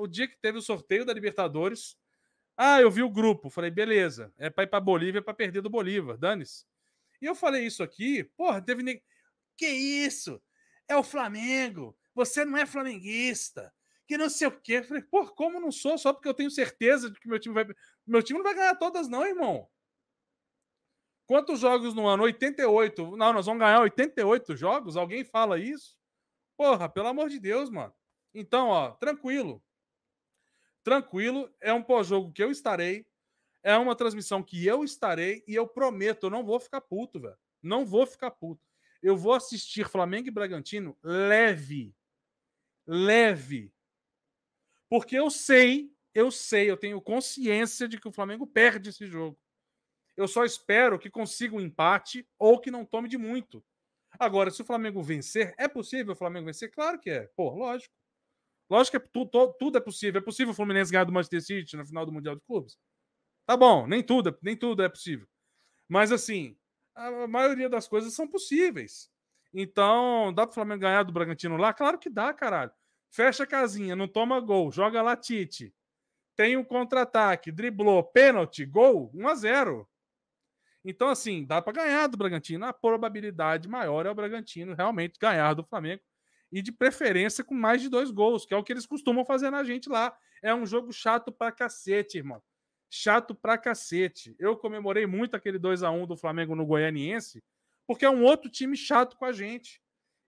o dia que teve o sorteio da Libertadores. Ah, eu vi o grupo. Falei, beleza, é para ir para Bolívia para perder do Bolívar, dane-se. E eu falei isso aqui, porra, teve nem. Que isso? É o Flamengo. Você não é flamenguista. Que não sei o quê. Falei, porra, como não sou? Só porque eu tenho certeza de que meu time vai. Meu time não vai ganhar todas, não, irmão. Quantos jogos no ano? 88. Não, nós vamos ganhar 88 jogos? Alguém fala isso? Porra, pelo amor de Deus, mano. Então, ó, tranquilo tranquilo. É um pós-jogo que eu estarei. É uma transmissão que eu estarei e eu prometo, eu não vou ficar puto, velho. Não vou ficar puto. Eu vou assistir Flamengo e Bragantino leve. Leve. Porque eu sei, eu sei, eu tenho consciência de que o Flamengo perde esse jogo. Eu só espero que consiga um empate ou que não tome de muito. Agora, se o Flamengo vencer, é possível o Flamengo vencer? Claro que é. Pô, lógico. Lógico que é tu, tu, tudo é possível. É possível o Fluminense ganhar do Manchester City na final do Mundial de Clubes? Tá bom, nem tudo, é, nem tudo é possível. Mas assim, a maioria das coisas são possíveis. Então, dá pro Flamengo ganhar do Bragantino lá? Claro que dá, caralho. Fecha a casinha, não toma gol, joga lá Tite. Tem um contra-ataque, driblou, pênalti, gol, 1 a 0. Então, assim, dá para ganhar do Bragantino. A probabilidade maior é o Bragantino realmente ganhar do Flamengo e de preferência com mais de dois gols, que é o que eles costumam fazer na gente lá. É um jogo chato pra cacete, irmão. Chato pra cacete. Eu comemorei muito aquele 2 a 1 do Flamengo no Goianiense, porque é um outro time chato com a gente.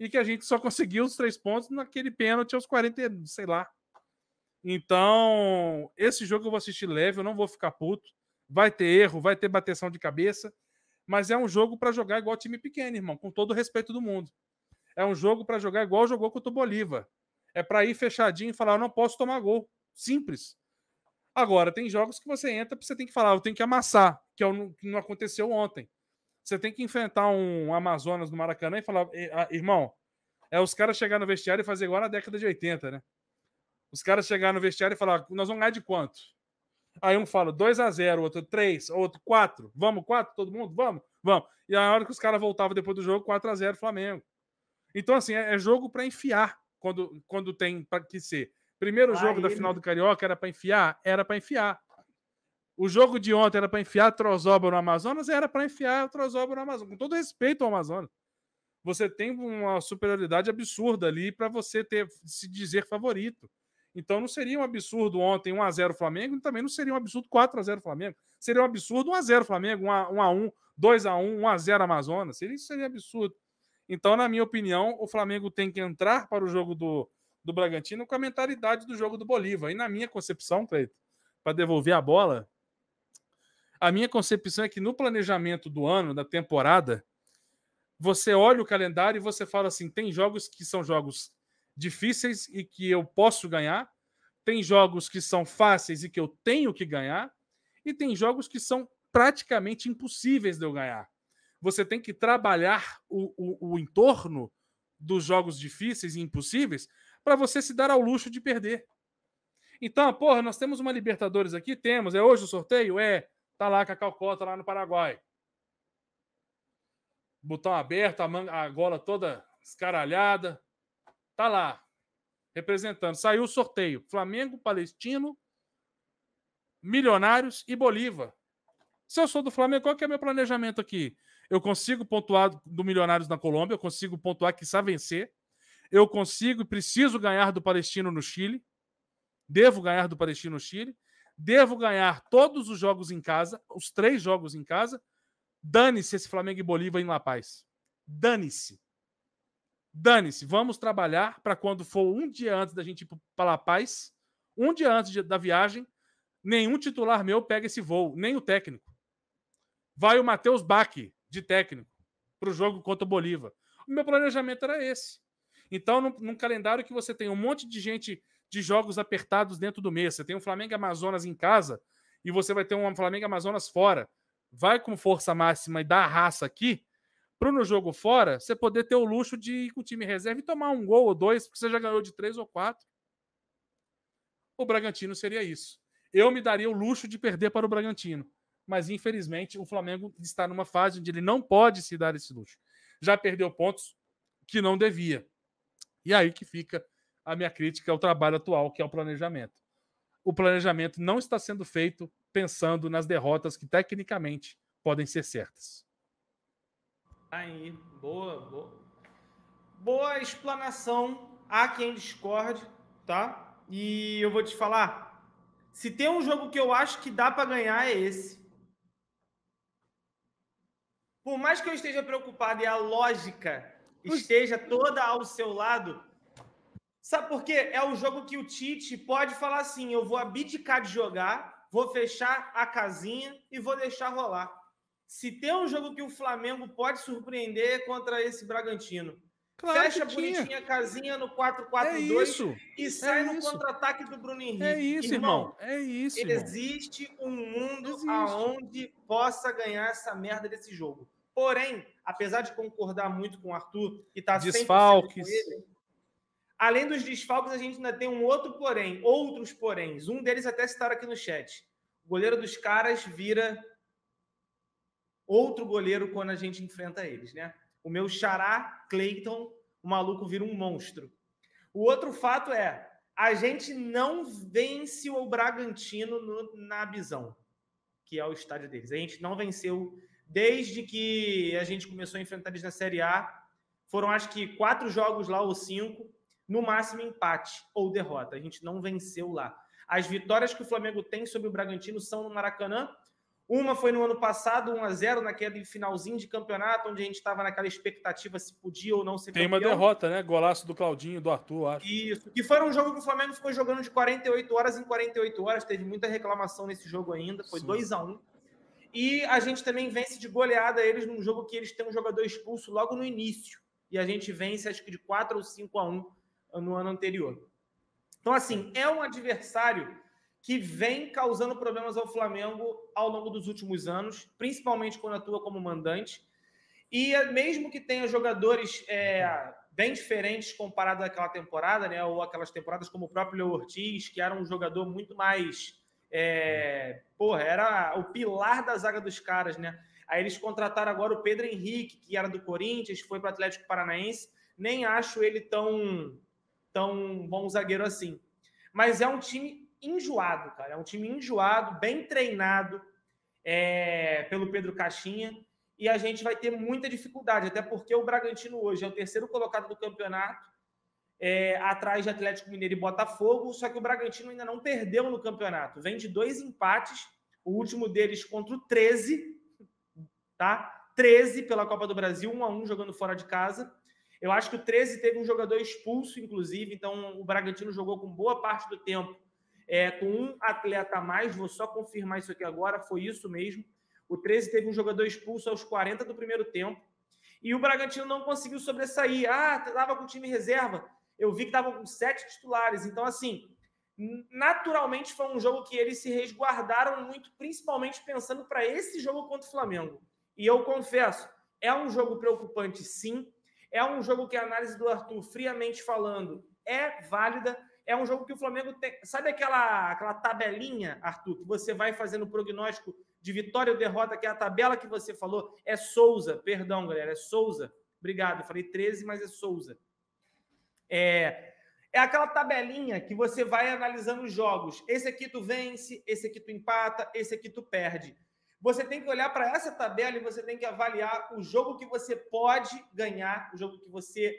E que a gente só conseguiu os três pontos naquele pênalti aos 40, sei lá. Então, esse jogo eu vou assistir leve, eu não vou ficar puto. Vai ter erro, vai ter bateção de cabeça, mas é um jogo para jogar igual time pequeno, irmão, com todo o respeito do mundo. É um jogo para jogar igual jogou contra o Bolívar. É para ir fechadinho e falar, eu não posso tomar gol. Simples. Agora, tem jogos que você entra e você tem que falar, eu tenho que amassar, é que não aconteceu ontem. Você tem que enfrentar um Amazonas no Maracanã e falar, ah, irmão, é os caras chegar no vestiário e fazer igual na década de 80, né? Os caras chegar no vestiário e falar, nós vamos ganhar de quanto? Aí um fala 2 a 0 outro 3, outro 4. Vamos, 4, todo mundo? Vamos, vamos. E a hora que os caras voltavam depois do jogo, 4 a 0 Flamengo. Então, assim, é, é jogo para enfiar quando, quando tem para que ser. Primeiro ah, jogo Aí, da final do Carioca era para enfiar? Era para enfiar. O jogo de ontem era para enfiar Trozoba no Amazonas? Era para enfiar Trozoba no Amazonas. Com todo respeito ao Amazonas. Você tem uma superioridade absurda ali para você ter se dizer favorito. Então não seria um absurdo ontem 1 x 0 Flamengo, e também não seria um absurdo 4 x 0 Flamengo. Seria um absurdo 1 x 0 Flamengo, 1 x 1, 2 x 1, 1 x 0 Amazonas. isso seria absurdo. Então, na minha opinião, o Flamengo tem que entrar para o jogo do, do Bragantino com a mentalidade do jogo do Bolívar. E na minha concepção, Cleito, para devolver a bola, a minha concepção é que no planejamento do ano, da temporada, você olha o calendário e você fala assim: tem jogos que são jogos difíceis e que eu posso ganhar, tem jogos que são fáceis e que eu tenho que ganhar, e tem jogos que são praticamente impossíveis de eu ganhar você tem que trabalhar o, o, o entorno dos jogos difíceis e impossíveis para você se dar ao luxo de perder. Então, porra, nós temos uma Libertadores aqui, temos. É hoje o sorteio? É. Tá lá com a Calcota, lá no Paraguai. Botão aberto, a, manga, a gola toda escaralhada. Tá lá. Representando. Saiu o sorteio. Flamengo, Palestino, Milionários e Bolívar. Se eu sou do Flamengo, qual que é meu planejamento aqui? Eu consigo pontuar do Milionários na Colômbia, eu consigo pontuar que sabe vencer. Eu consigo e preciso ganhar do Palestino no Chile. Devo ganhar do Palestino no Chile. Devo ganhar todos os jogos em casa, os três jogos em casa. Dane-se esse Flamengo e Bolívar em La Paz. Dane-se. Dane-se. Vamos trabalhar para quando for um dia antes da gente ir para La Paz, um dia antes da viagem, nenhum titular meu pega esse voo, nem o técnico. Vai o Matheus Bach, de técnico para o jogo contra o Bolívar. O meu planejamento era esse. Então, num, num, calendário que você tem um monte de gente de jogos apertados dentro do mês, você tem um Flamengo Amazonas em casa e você vai ter um Flamengo Amazonas fora. Vai com força máxima e dá a raça aqui, para no jogo fora, você poder ter o luxo de ir com o time reserva e tomar um gol ou dois, porque você já ganhou de três ou quatro. O Bragantino seria isso. Eu me daria o luxo de perder para o Bragantino mas infelizmente o Flamengo está numa fase onde ele não pode se dar esse luxo. Já perdeu pontos que não devia. E aí que fica a minha crítica ao trabalho atual, que é o planejamento. O planejamento não está sendo feito pensando nas derrotas que tecnicamente podem ser certas. Tá aí, boa, boa. Boa explanação a quem discorde, tá? E eu vou te falar, se tem um jogo que eu acho que dá para ganhar é esse por mais que eu esteja preocupado e a lógica esteja toda ao seu lado, sabe por quê? É o jogo que o Tite pode falar assim: eu vou abdicar de jogar, vou fechar a casinha e vou deixar rolar. Se tem um jogo que o Flamengo pode surpreender contra esse Bragantino. Claro Fecha bonitinha a casinha no 4-4-2 é e é sai é no contra-ataque do Bruno é Henrique. É isso, irmão. irmão. É isso. Existe um mundo existe. aonde possa ganhar essa merda desse jogo. Porém, apesar de concordar muito com o Arthur e estar tá desfalques. com ele, além dos desfalques, a gente ainda tem um outro porém, outros poréns. Um deles até citaram aqui no chat. O goleiro dos caras vira outro goleiro quando a gente enfrenta eles, né? O meu xará, Clayton, o maluco vira um monstro. O outro fato é, a gente não vence o Bragantino no, na visão, que é o estádio deles. A gente não venceu desde que a gente começou a enfrentar eles na Série A. Foram, acho que, quatro jogos lá ou cinco, no máximo empate ou derrota. A gente não venceu lá. As vitórias que o Flamengo tem sobre o Bragantino são no Maracanã. Uma foi no ano passado, 1 a 0 naquele finalzinho de campeonato, onde a gente estava naquela expectativa se podia ou não ser Tem campeão. uma derrota, né? Golaço do Claudinho, do Arthur, acho. Isso. Que foi um jogo que o Flamengo ficou jogando de 48 horas em 48 horas. Teve muita reclamação nesse jogo ainda. Foi 2 a 1 e a gente também vence de goleada eles num jogo que eles têm um jogador expulso logo no início. E a gente vence, acho que de 4 ou 5 a 1 no ano anterior. Então, assim, é um adversário que vem causando problemas ao Flamengo ao longo dos últimos anos, principalmente quando atua como mandante. E mesmo que tenha jogadores é, bem diferentes comparado àquela temporada, né, ou aquelas temporadas como o próprio Leo Ortiz, que era um jogador muito mais é, porra, era o pilar da zaga dos caras, né? Aí eles contrataram agora o Pedro Henrique, que era do Corinthians, foi para o Atlético Paranaense. Nem acho ele tão, tão bom zagueiro assim. Mas é um time enjoado, cara. É um time enjoado, bem treinado é, pelo Pedro Caixinha. E a gente vai ter muita dificuldade, até porque o Bragantino hoje é o terceiro colocado do campeonato é, atrás de Atlético Mineiro e Botafogo, só que o Bragantino ainda não perdeu no campeonato. Vem de dois empates, o último deles contra o 13, tá? 13 pela Copa do Brasil, 1 a 1 jogando fora de casa. Eu acho que o 13 teve um jogador expulso, inclusive, então o Bragantino jogou com boa parte do tempo é, com um atleta a mais. Vou só confirmar isso aqui agora, foi isso mesmo. O 13 teve um jogador expulso aos 40 do primeiro tempo. E o Bragantino não conseguiu sobressair. Ah, estava com o time reserva eu vi que estavam com sete titulares. Então, assim, naturalmente foi um jogo que eles se resguardaram muito, principalmente pensando para esse jogo contra o Flamengo. E eu confesso, é um jogo preocupante, sim. É um jogo que a análise do Arthur, friamente falando, é válida. É um jogo que o Flamengo tem. Sabe aquela, aquela tabelinha, Arthur, que você vai fazendo prognóstico de vitória ou derrota, que é a tabela que você falou? É Souza, perdão, galera, é Souza. Obrigado, eu falei 13, mas é Souza. É, é aquela tabelinha que você vai analisando os jogos. Esse aqui tu vence, esse aqui tu empata, esse aqui tu perde. Você tem que olhar para essa tabela e você tem que avaliar o jogo que você pode ganhar, o jogo que você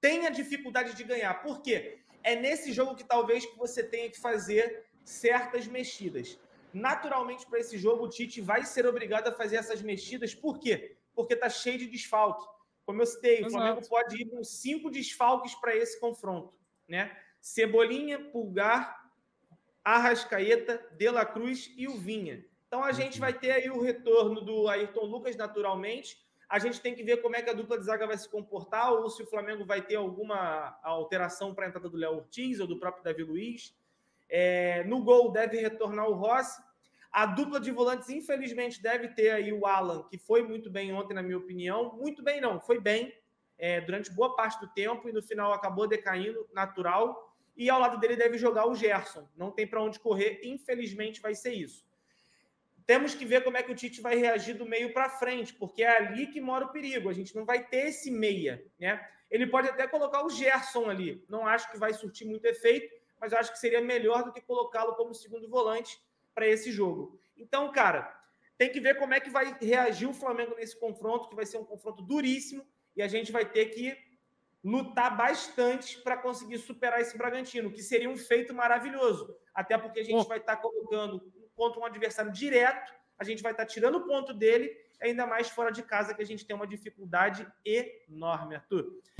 tem a dificuldade de ganhar. Por quê? É nesse jogo que talvez que você tenha que fazer certas mexidas. Naturalmente, para esse jogo, o Tite vai ser obrigado a fazer essas mexidas. Por quê? Porque está cheio de desfalque. Como eu citei, Exato. o Flamengo pode ir com cinco desfalques para esse confronto, né? Cebolinha, Pulgar, Arrascaeta, De La Cruz e o Vinha. Então a gente uhum. vai ter aí o retorno do Ayrton Lucas naturalmente. A gente tem que ver como é que a dupla de zaga vai se comportar ou se o Flamengo vai ter alguma alteração para a entrada do Léo Ortiz ou do próprio Davi Luiz. É, no gol deve retornar o Rossi. A dupla de volantes, infelizmente, deve ter aí o Alan, que foi muito bem ontem, na minha opinião. Muito bem, não, foi bem é, durante boa parte do tempo e no final acabou decaindo, natural. E ao lado dele deve jogar o Gerson. Não tem para onde correr, infelizmente, vai ser isso. Temos que ver como é que o Tite vai reagir do meio para frente, porque é ali que mora o perigo. A gente não vai ter esse meia, né? Ele pode até colocar o Gerson ali. Não acho que vai surtir muito efeito, mas acho que seria melhor do que colocá-lo como segundo volante para esse jogo. Então, cara, tem que ver como é que vai reagir o Flamengo nesse confronto, que vai ser um confronto duríssimo e a gente vai ter que lutar bastante para conseguir superar esse Bragantino, que seria um feito maravilhoso. Até porque a gente Bom. vai estar tá colocando contra um adversário direto, a gente vai estar tá tirando o ponto dele, ainda mais fora de casa, que a gente tem uma dificuldade enorme, Arthur.